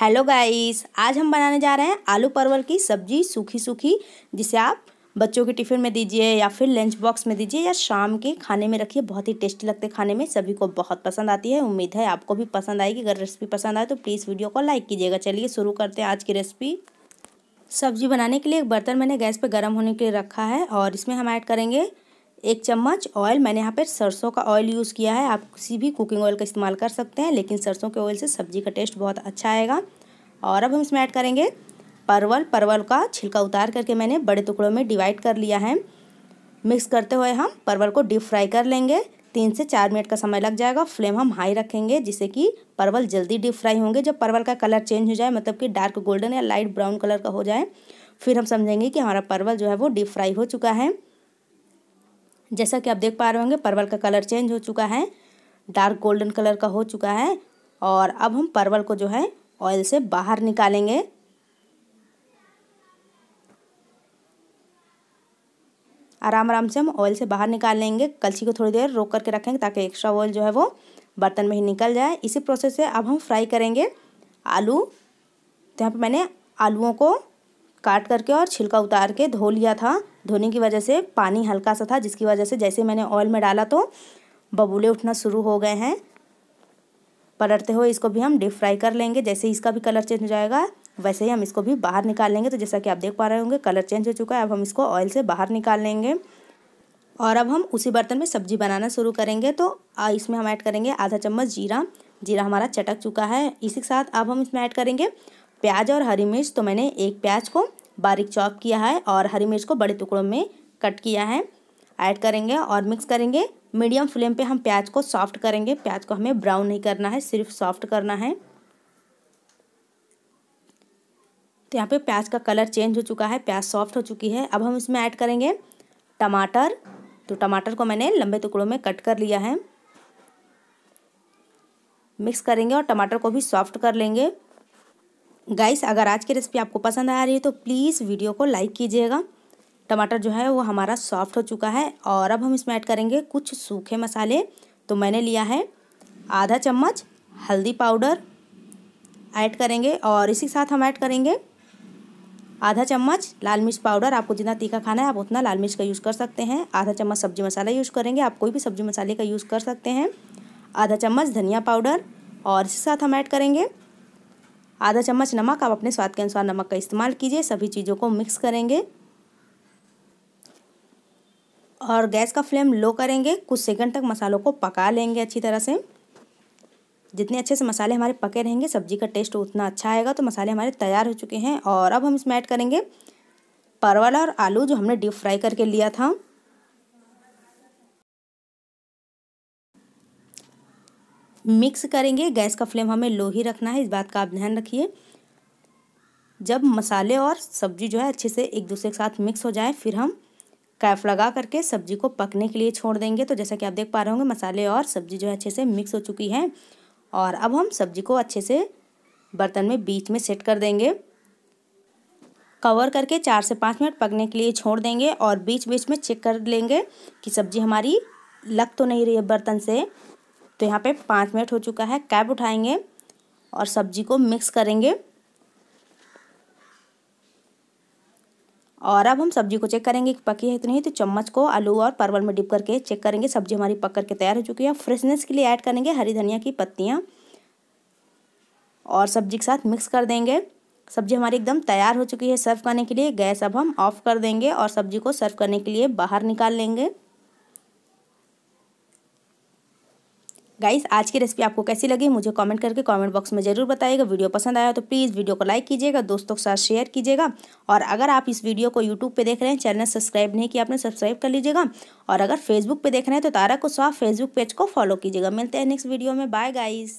hello guys आज हम बनाने जा रहे हैं आलू परवल की सब्जी सूखी सूखी जिसे आप बच्चों के टिफ़िन में दीजिए या फिर लंच बॉक्स में दीजिए या शाम के खाने में रखिए बहुत ही टेस्टी लगते खाने में सभी को बहुत पसंद आती है उम्मीद है आपको भी पसंद आएगी अगर रेसिपी पसंद आए तो प्लीज़ वीडियो को लाइक कीजिएगा चलिए शुरू करते हैं आज की रेसिपी सब्जी बनाने के लिए एक बर्तन मैंने गैस पर गर्म होने के लिए रखा है और इसमें हम ऐड करेंगे एक चम्मच ऑयल मैंने यहाँ पर सरसों का ऑयल यूज़ किया है आप किसी भी कुकिंग ऑयल का इस्तेमाल कर सकते हैं लेकिन सरसों के ऑयल से सब्जी का टेस्ट बहुत अच्छा आएगा और अब हम इसमें ऐड करेंगे परवल परवल का छिलका उतार करके मैंने बड़े टुकड़ों में डिवाइड कर लिया है मिक्स करते हुए हम परवल को डीप फ्राई कर लेंगे तीन से चार मिनट का समय लग जाएगा फ्लेम हम हाई रखेंगे जिससे कि परवल जल्दी डीप फ्राई होंगे जब परवल का कलर चेंज हो जाए मतलब कि डार्क गोल्डन या लाइट ब्राउन कलर का हो जाए फिर हम समझेंगे कि हमारा परवल जो है वो डीप फ्राई हो चुका है जैसा कि आप देख पा रहे होंगे परवल का कलर चेंज हो चुका है डार्क गोल्डन कलर का हो चुका है और अब हम परवल को जो है ऑयल से बाहर निकालेंगे आराम आराम से हम ऑयल से बाहर निकाल लेंगे कलछी को थोड़ी देर रोक करके रखेंगे ताकि एक्स्ट्रा ऑयल जो है वो बर्तन में ही निकल जाए इसी प्रोसेस से अब हम फ्राई करेंगे आलू तो यहाँ पर मैंने आलूओं को काट करके और छिलका उतार के धो लिया था धोने की वजह से पानी हल्का सा था जिसकी वजह से जैसे मैंने ऑयल में डाला तो बबूले उठना शुरू हो गए हैं पलटते हुए इसको भी हम डीप फ्राई कर लेंगे जैसे इसका भी कलर चेंज हो जाएगा वैसे ही हम इसको भी बाहर निकाल लेंगे तो जैसा कि आप देख पा रहे होंगे कलर चेंज हो चुका है अब हम इसको ऑयल से बाहर निकाल लेंगे और अब हम उसी बर्तन में सब्जी बनाना शुरू करेंगे तो इसमें हम ऐड करेंगे आधा चम्मच जीरा जीरा हमारा चटक चुका है इसी के साथ अब हम इसमें ऐड करेंगे प्याज और हरी मिर्च तो मैंने एक प्याज को बारीक चॉप किया है और हरी मिर्च को बड़े टुकड़ों में कट किया है ऐड करेंगे और मिक्स करेंगे मीडियम फ्लेम पे हम प्याज को सॉफ्ट करेंगे प्याज को हमें ब्राउन नहीं करना है सिर्फ सॉफ्ट करना है तो यहाँ पे प्याज का कलर चेंज हो चुका है प्याज सॉफ्ट हो चुकी है अब हम इसमें ऐड करेंगे टमाटर तो टमाटर को मैंने लंबे टुकड़ों में कट कर लिया है मिक्स करेंगे और टमाटर को भी सॉफ्ट कर लेंगे गाइस अगर आज की रेसिपी आपको पसंद आ रही है तो प्लीज़ वीडियो को लाइक कीजिएगा टमाटर जो है वो हमारा सॉफ्ट हो चुका है और अब हम इसमें ऐड करेंगे कुछ सूखे मसाले तो मैंने लिया है आधा चम्मच हल्दी पाउडर ऐड करेंगे और इसी के साथ हम ऐड करेंगे आधा चम्मच लाल मिर्च पाउडर आपको जितना तीखा खाना है आप उतना लाल मिर्च का यूज़ कर सकते हैं आधा चम्मच सब्जी मसाला यूज़ करेंगे आप कोई भी सब्जी मसाले का यूज़ कर सकते हैं आधा चम्मच धनिया पाउडर और के साथ हम ऐड करेंगे आधा चम्मच नमक आप अपने स्वाद के अनुसार नमक का इस्तेमाल कीजिए सभी चीज़ों को मिक्स करेंगे और गैस का फ्लेम लो करेंगे कुछ सेकंड तक मसालों को पका लेंगे अच्छी तरह से जितने अच्छे से मसाले हमारे पके रहेंगे सब्जी का टेस्ट उतना अच्छा आएगा तो मसाले हमारे तैयार हो चुके हैं और अब हम इसमें ऐड करेंगे परवल और आलू जो हमने डीप फ्राई करके लिया था मिक्स करेंगे गैस का फ्लेम हमें लो ही रखना है इस बात का आप ध्यान रखिए जब मसाले और सब्जी जो है अच्छे से एक दूसरे के साथ मिक्स हो जाए फिर हम कैफ लगा करके सब्जी को पकने के लिए छोड़ देंगे तो जैसा कि आप देख पा रहे होंगे मसाले और सब्जी जो है अच्छे से मिक्स हो चुकी है और अब हम सब्जी को अच्छे से बर्तन में बीच में सेट कर देंगे कवर करके चार से पाँच मिनट पकने के लिए छोड़ देंगे और बीच बीच में चेक कर लेंगे कि सब्जी हमारी लग तो नहीं रही है बर्तन से तो यहाँ पे पाँच मिनट हो चुका है कैप उठाएंगे और सब्जी को मिक्स करेंगे और अब हम सब्जी को चेक करेंगे कि पकी है तो नहीं तो चम्मच को आलू और परवल में डिप करके चेक करेंगे सब्जी हमारी पक करके तैयार हो चुकी है फ्रेशनेस के लिए ऐड करेंगे हरी धनिया की पत्तियाँ और सब्जी के साथ मिक्स कर देंगे सब्जी हमारी एकदम तैयार हो चुकी है सर्व करने के लिए गैस अब हम ऑफ़ कर देंगे और सब्जी को सर्व करने के लिए बाहर निकाल लेंगे गाइस आज की रेसिपी आपको कैसी लगी मुझे कमेंट करके कमेंट बॉक्स में जरूर बताइएगा वीडियो पसंद आया तो प्लीज़ वीडियो को लाइक कीजिएगा दोस्तों के साथ शेयर कीजिएगा और अगर आप इस वीडियो को यूट्यूब पे देख रहे हैं चैनल सब्सक्राइब नहीं किया आपने सब्सक्राइब कर लीजिएगा और अगर फेसबुक पे देख रहे हैं तो तारा को साफ फेसबुक पेज को फॉलो कीजिएगा मिलते हैं नेक्स्ट वीडियो में बाय गाइज़